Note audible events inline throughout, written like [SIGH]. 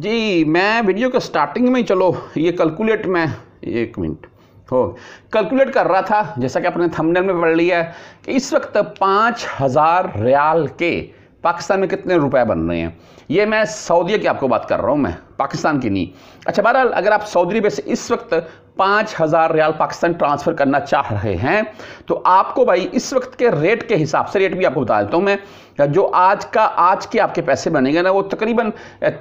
जी मैं वीडियो के स्टार्टिंग में चलो ये कैलकुलेट में एक मिनट हो कैलकुलेट कर रहा था जैसा कि अपने थंबनेल में पढ़ लिया है कि इस वक्त पाँच हज़ार रियाल के पाकिस्तान में कितने रुपए बन रहे हैं ये मैं सऊदी की आपको बात कर रहा हूँ मैं पाकिस्तान की नहीं अच्छा बहरहाल अगर आप सऊदी अरबिया से इस वक्त पाँच हज़ार रियाल पाकिस्तान ट्रांसफ़र करना चाह रहे हैं तो आपको भाई इस वक्त के रेट के हिसाब से रेट भी आपको बता देता हूँ मैं जो आज का आज के आपके पैसे बनेंगे ना वो तकरीबन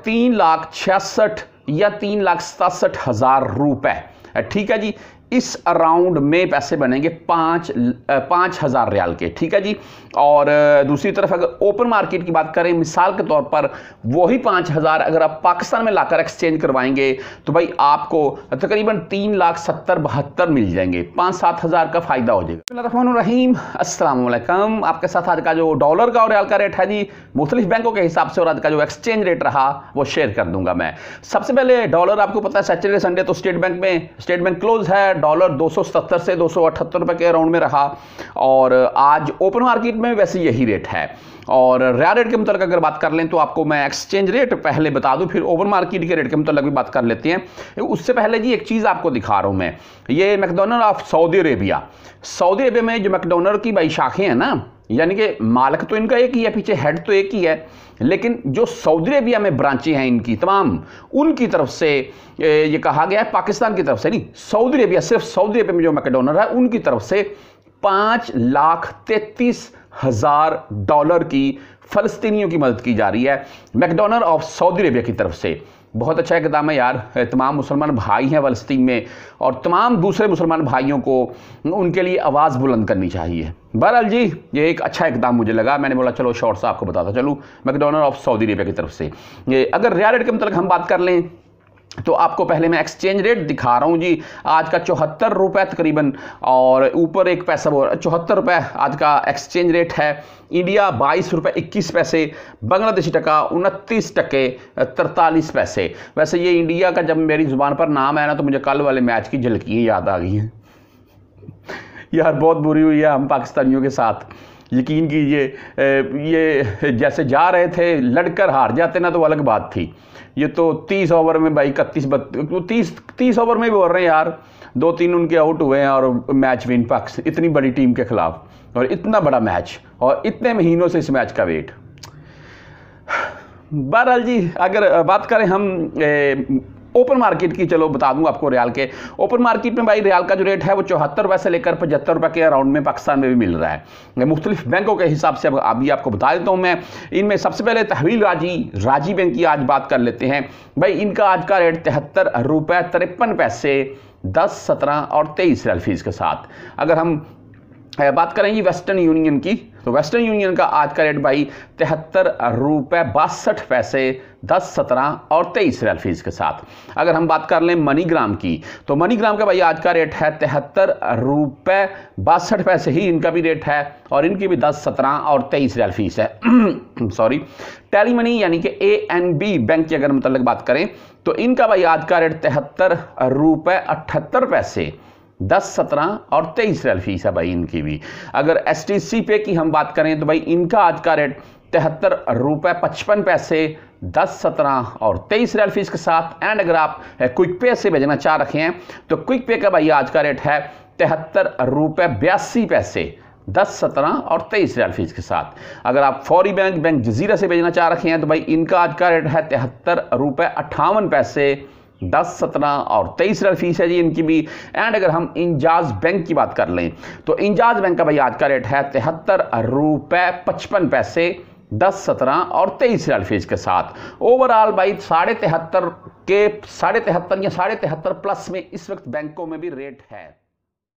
तीन लाख छियासठ या तीन लाख सतासठ हज़ार रुपये ठीक है जी इस अराउंड में पैसे बनेंगे पाँच पाँच हज़ार रियाल के ठीक है जी और दूसरी तरफ अगर ओपन मार्केट की बात करें मिसाल के तौर पर वही पाँच हज़ार अगर आप पाकिस्तान में लाकर एक्सचेंज करवाएंगे तो भाई आपको तकरीबन तीन लाख सत्तर बहत्तर मिल जाएंगे पाँच सात हज़ार का फ़ायदा हो जाएगा रहमान रहीम आपके साथ आज का जो डॉलर का और रियाल का रेट है जी मुख्तलिफ बैंकों के हिसाब से और आज का जो एक्सचेंज रेट रहा वो शेयर कर दूंगा मैं सबसे पहले डॉलर आपको पता है सैटरडे संडे तो स्टेट बैंक में स्टेट बैंक क्लोज है डॉलर 270 से 278 रुपए के अराउंड में रहा और आज ओपन मार्केट में वैसे यही रेट है और रेयर रेट के मुतल अगर बात कर लें तो आपको मैं एक्सचेंज रेट पहले बता दूं फिर ओपन मार्केट के रेट के मुतल भी बात कर लेते हैं उससे पहले जी एक चीज़ आपको दिखा रहा हूँ मैं ये McDonald of Saudi Arabia Saudi Arabia में जो मैकडोनल्ड की बाई शाखें हैं ना यानी कि मालक तो इनका एक ही है पीछे हेड तो एक ही है लेकिन जो सऊदी अरेबिया में ब्रांचें हैं इनकी तमाम उनकी तरफ से ये कहा गया है पाकिस्तान की तरफ से नहीं सऊदी अरेबिया सिर्फ सऊदी अरेबिया में जो मैकेडोनर है उनकी तरफ से पाँच लाख तैतीस हज़ार डॉलर की फ़लस्तीनियों की मदद की जा रही है मैकडोनर ऑफ सऊदी अरेबिया की तरफ से बहुत अच्छा इकदाम है यार तमाम मुसलमान भाई हैं फ़लस्तीन में और तमाम दूसरे मुसलमान भाइयों को उनके लिए आवाज़ बुलंद करनी चाहिए बहरहाल जी ये एक अच्छा इकदाम मुझे लगा मैंने बोला चलो शॉर्ट सा आपको बताता चलूँ मैकडोनल्ड ऑफ सऊदी अरबिया की तरफ से ये अगर रियालिटी के मतलब हम बात कर लें तो आपको पहले मैं एक्सचेंज रेट दिखा रहा हूँ जी आज का चौहत्तर रुपये तकरीबन और ऊपर एक पैसा बोल चौहत्तर रुपये आज का एक्सचेंज रेट है इंडिया बाईस रुपये इक्कीस पैसे बांग्लादेशी टका उनतीस टके तरतालीस पैसे वैसे ये इंडिया का जब मेरी ज़ुबान पर नाम आया ना तो मुझे कल वाले मैच की झलकियाँ याद आ गई हैं [LAUGHS] यार बहुत बुरी हुई है हम पाकिस्तानियों के साथ यकीन कीजिए ये जैसे जा रहे थे लड़कर हार जाते ना तो अलग बात थी ये तो तीस ओवर में भाई इकतीस तीस तीस ओवर में भी बोल रहे हैं यार दो तीन उनके आउट हुए हैं और मैच विन पक्ष इतनी बड़ी टीम के खिलाफ और इतना बड़ा मैच और इतने महीनों से इस मैच का वेट बहरहाल जी अगर बात करें हम ए, ओपन मार्केट की चलो बता दूंगा आपको रियाल के ओपन मार्केट में भाई रियाल का जो रेट है वो चौहत्तर रुपए से लेकर पचहत्तर रुपए के अराउंड में पाकिस्तान में भी मिल रहा है मुख्तलिफ बैंकों के हिसाब से अभी आपको बता देता हूँ मैं इनमें सबसे पहले तहवील राजी राजी बैंक की आज बात कर लेते हैं भाई इनका आज का रेट तिहत्तर रुपए तिरपन पैसे दस सत्रह और तेईस रेल फीस के साथ अगर हम बात करेंगे वेस्टर्न यूनियन की तो वेस्टर्न यूनियन का आज का रेट भाई तिहत्तर रुपये बासठ पैसे दस सत्रह और तेईस रेल फीस के साथ अगर हम बात कर लें मनीग्राम की तो मनीग्राम का भाई आज का रेट है तिहत्तर रुपये बासठ पैसे ही इनका भी रेट है और इनकी भी दस सत्रह और तेईस रेल फीस है सॉरी टेली मनी यानी कि ए एन बी बैंक की अगर मतलब बात करें तो इनका भाई आज का रेट तिहत्तर रुपये अठहत्तर पैसे दस सत्रह और तेईस रियल फीस है भाई इनकी भी अगर एस टी सी पे की हम बात करें तो भाई इनका आज का रेट तिहत्तर रुपये पचपन पैसे दस सत्रह और तेईस रियल फीस के साथ एंड अगर आप क्विक पे से भेजना चाह रखे हैं तो क्विक पे का भाई आज का रेट है तिहत्तर रुपये बयासी पैसे दस सत्रह और तेईस रियल फीस के साथ अगर आप फौरी बैंक बैंक जजीरा से भेजना चाह रखे हैं तो भाई इनका आज का रेट है तिहत्तर रुपये अट्ठावन पैसे दस सत्रह और तेईस फीस है जी इनकी भी एंड अगर हम इंजाज बैंक की बात कर लें तो इंजाज बैंक का भाई आज का रेट है तिहत्तर रुपये पचपन पैसे दस सत्रह और तेईस रियल फीस के साथ ओवरऑल भाई साढ़े तिहत्तर के साढ़े तिहत्तर या साढ़े तिहत्तर प्लस में इस वक्त बैंकों में भी रेट है